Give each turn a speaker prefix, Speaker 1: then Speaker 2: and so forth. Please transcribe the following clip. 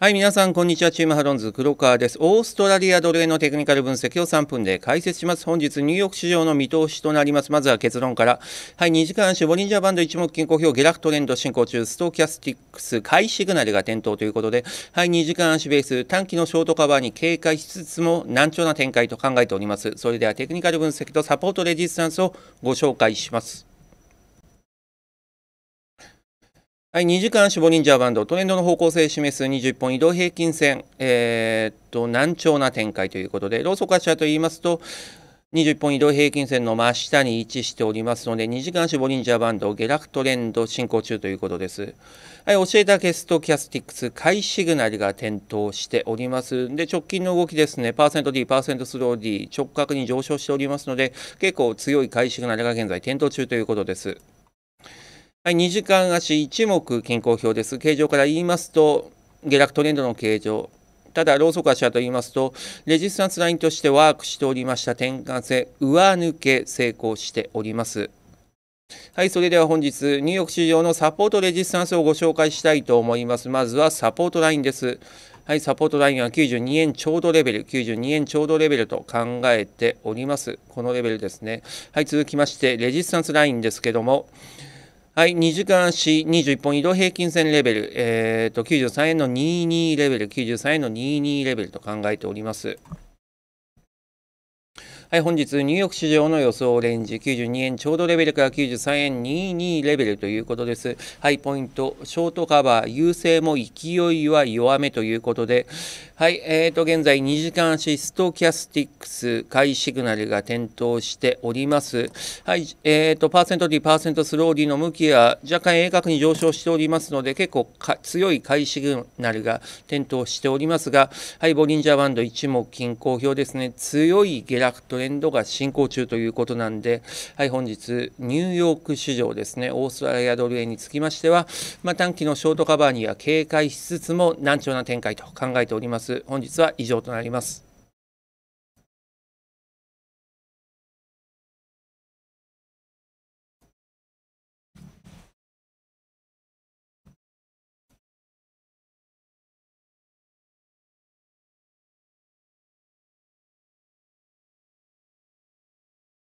Speaker 1: はい皆さんこんにちはチームハロンズ黒川ですオーストラリアドル円のテクニカル分析を3分で解説します本日ニューヨーク市場の見通しとなりますまずは結論からはい2時間足ボリンジャーバンド一目均衡表下落トレンド進行中ストーキャスティックス買いシグナルが点灯ということではい2時間足ベース短期のショートカバーに警戒しつつも難聴な展開と考えておりますそれではテクニカル分析とサポートレジスタンスをご紹介しますはい、2時間、守護忍者バンド、トレンドの方向性を示す20本移動平均線、えー、っと、難聴な展開ということで、ローソク足と言いますと、20本移動平均線の真下に位置しておりますので、2時間ンジャーバンド、下落トレンド進行中ということです。はい、教えたゲストキャスティックス、買いシグナルが点灯しております。で、直近の動きですね、パーセント D、パーセントスロー D、直角に上昇しておりますので、結構強い買いシグナルが現在点灯中ということです。はい、2時間足1目健康表です。形状から言いますと、下落トレンドの形状。ただ、ローソク足はと言いますと、レジスタンスラインとしてワークしておりました転換性、上抜け成功しております。はい、それでは本日、ニューヨーク市場のサポートレジスタンスをご紹介したいと思います。まずはサポートラインです。はい、サポートラインは92円ちょうどレベル、92円ちょうどレベルと考えております。このレベルですね。はい、続きまして、レジスタンスラインですけども、はい、2時間足21本移動平均線レベル、えーと、93円の22レベル、93円の22レベルと考えております。はい、本日、ニューヨーク市場の予想レンジ、92円ちょうどレベルから93円22レベルということです。はい、ポイント、ショートカバー、優勢も勢いは弱めということで、はい、えーと、現在2時間シストキャスティックス、買シグナルが点灯しております。はい、えーと、パーセント D、パーセントスローーの向きは若干鋭角に上昇しておりますので、結構強い買シグナルが点灯しておりますが、はい、ボリンジャーバンド一目均衡表ですね、強い下落トレンドが進行中ということなんで、はい、本日、ニューヨーク市場ですね、オーストラリアドル円につきましては、まあ、短期のショートカバーには警戒しつつも、難聴な展開と考えております。ます。本日は以上となります。